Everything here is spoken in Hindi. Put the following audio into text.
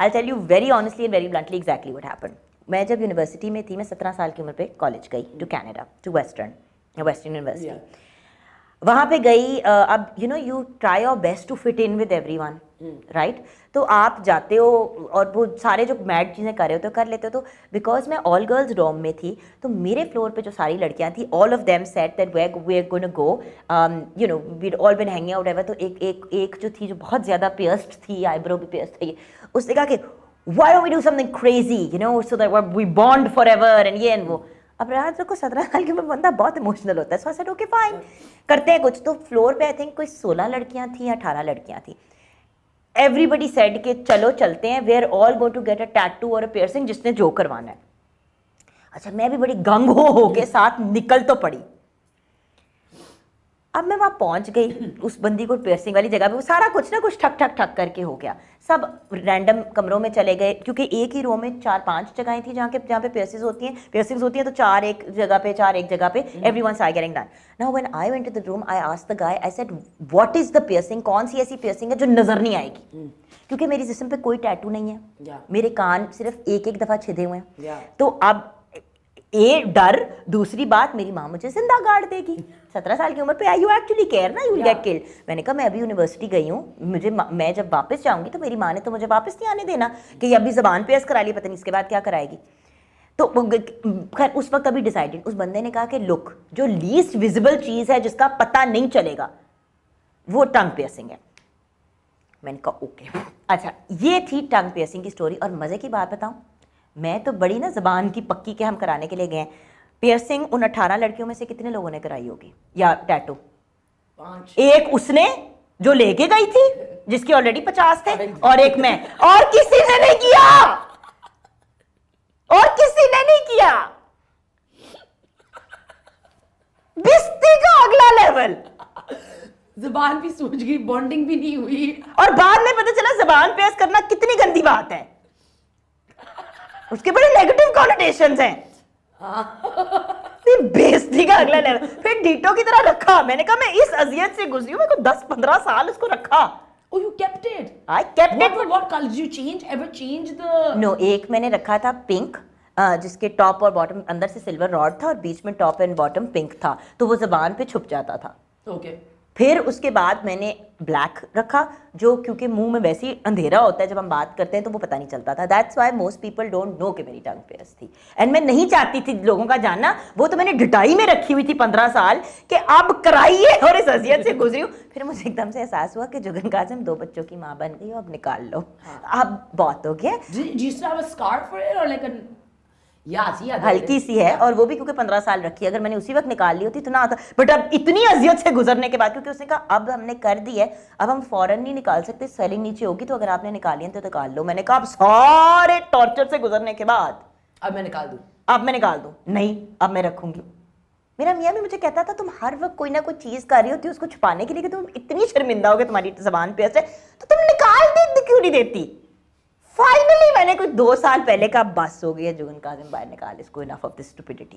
I tell you very honestly and very bluntly exactly what happen मैं जब यूनिवर्सिटी में थी मैं सत्रह साल की उम्र पर कॉलेज गई to Canada to western western university वहाँ पे गई अब you know you try your best to fit in with everyone right तो आप जाते हो और वो सारे जो मैड चीज़ें कर रहे हो तो कर लेते हो तो बिकॉज मैं ऑल गर्ल्स डॉम में थी तो मेरे फ्लोर पे जो सारी लड़कियां थी all of them said that they they gone go you know we all been hanging out ever तो एक एक एक जो थी जो बहुत ज़्यादा पेस्ट थी आईब्रो भी पेस्ट थी उसने कहा कि why don't we do something crazy you know so that we bond forever and ये एंड वो अब रात को सत्रह साल के मैं बंदा बहुत इमोशनल होता है so I said okay fine करते हैं कुछ तो फ्लोर पे आई थिंक कोई सोलह लड़कियां थी या अठारह लड़कियां थी एवरीबडी सेड के चलो चलते हैं we are all go to get a tattoo और अ पेयरसिंग जिसने जो करवाना है अच्छा मैं भी बड़ी गंग हो के साथ निकल तो पड़ी अब मैं वहाँ पहुँच गई उस बंदी को पेयरसिंग वाली जगह पे वो सारा कुछ ना कुछ ठक ठक ठक करके हो गया सब रैंडम कमरों में चले गए क्योंकि एक ही रो में चार पांच जगहें थी जहाँ के जहाँ पे पेयरसिंग होती हैं पेयरसिंग होती हैं तो चार एक जगह पे चार एक जगह पे everyone I getting done now when I went to the room I ask the guy I said what is the piercing कौन सी ऐसी पेयरसिंग है जो नज़र नहीं आएगी हम्म। क्योंकि मेरी जिसम पे कोई टैटू नहीं है yeah. मेरे कान सिर्फ एक एक दफ़ा छिदे हुए हैं yeah. तो अब ए डर दूसरी बात मेरी माँ मुझे जिंदा गाड़ देगी सत्रह साल की उम्र पे आई यू एक्चुअली केयर ना यू गेट किल्ड मैंने कहा मैं अभी यूनिवर्सिटी गई हूँ मुझे मैं जब वापस जाऊँगी तो मेरी माँ ने तो मुझे वापस नहीं आने देना कि अभी जबान पेश करा ली पता नहीं इसके बाद क्या कराएगी तो खैर उस वक्त अभी डिसाइडेड उस बंदे ने कहा कि लुक जो लीस्ट विजिबल चीज़ है जिसका पता नहीं चलेगा वो टंग पियसिंग है मैंने कहा ओके अच्छा ये थी टंग पियसिंग की स्टोरी और मज़े की बात बताऊँ मैं तो बड़ी ना ज़बान की पक्की के हम कराने के लिए गए पियर्सिंग उन अठारह लड़कियों में से कितने लोगों ने कराई होगी या टैटू एक उसने जो लेके गई थी जिसकी ऑलरेडी पचास थे और एक मैं और किसी ने नहीं किया और किसी ने नहीं किया बिस्ती का अगला लेवल जबान भी सूझ गई बॉन्डिंग भी नहीं हुई और बाद में पता चला जबान पेश करना कितनी गंदी बात है उसके बड़े नेगेटिव कॉनोटेशन हैं हाँ। बेस्ती का अगला लेवल फिर डीटो की तरह रखा मैंने कहा मैं इस अजियत से गुजरी हूँ मेरे को 10 15 साल इसको रखा Oh, you kept it. I kept what, it. What, what colors you change? Ever change the? No, एक मैंने रखा था pink. जिसके टॉप और बॉटम अंदर से सिल्वर रॉड था और बीच में टॉप एंड बॉटम पिंक था तो वो जबान पे छुप जाता था ओके okay. फिर उसके बाद मैंने ब्लैक रखा जो क्योंकि मुंह में वैसे ही अंधेरा होता है जब हम बात करते हैं तो वो पता नहीं चलता था that's why most people don't know कि मेरी टंग पेयर्स थी एंड मैं नहीं चाहती थी लोगों का जानना वो तो मैंने डिटाई में रखी हुई थी पंद्रह साल कि अब कराइए और इस हसीियत से गुजरी हूँ फिर मुझे एकदम से एहसास हुआ कि जुगन काजम दो बच्चों की माँ बन गई हो अब निकाल लो हाँ। अब बहुत हो गया हल्की सी है और वो भी क्योंकि पंद्रह साल रखी है अगर मैंने उसी वक्त निकाल ली होती तो ना आता बट अब इतनी अजियत से गुजरने के बाद क्योंकि उसने कहा अब हमने कर दी है अब हम फॉरन नहीं निकाल सकते सेलिंग नीचे होगी तो अगर आपने निकाली है तो निकाल लो मैंने कहा अब सारे टॉर्चर से गुजरने के बाद अब मैं निकाल दू अब मैं निकाल दू नहीं अब मैं रखूंगी मेरा मियाँ भी मुझे कहता था तुम हर वक्त कोई ना कोई चीज़ कर रही होती उसको छुपाने के लिए कि तुम इतनी शर्मिंदा हो गए तुम्हारी जबान पे ऐसे तो तुम निकाल दे क्यों नहीं देती कुछ दो साल पहले का बस हो गया जुगन काजिम बाहर निकाल इसको इनफ ऑफ दिस स्टूपिडिटी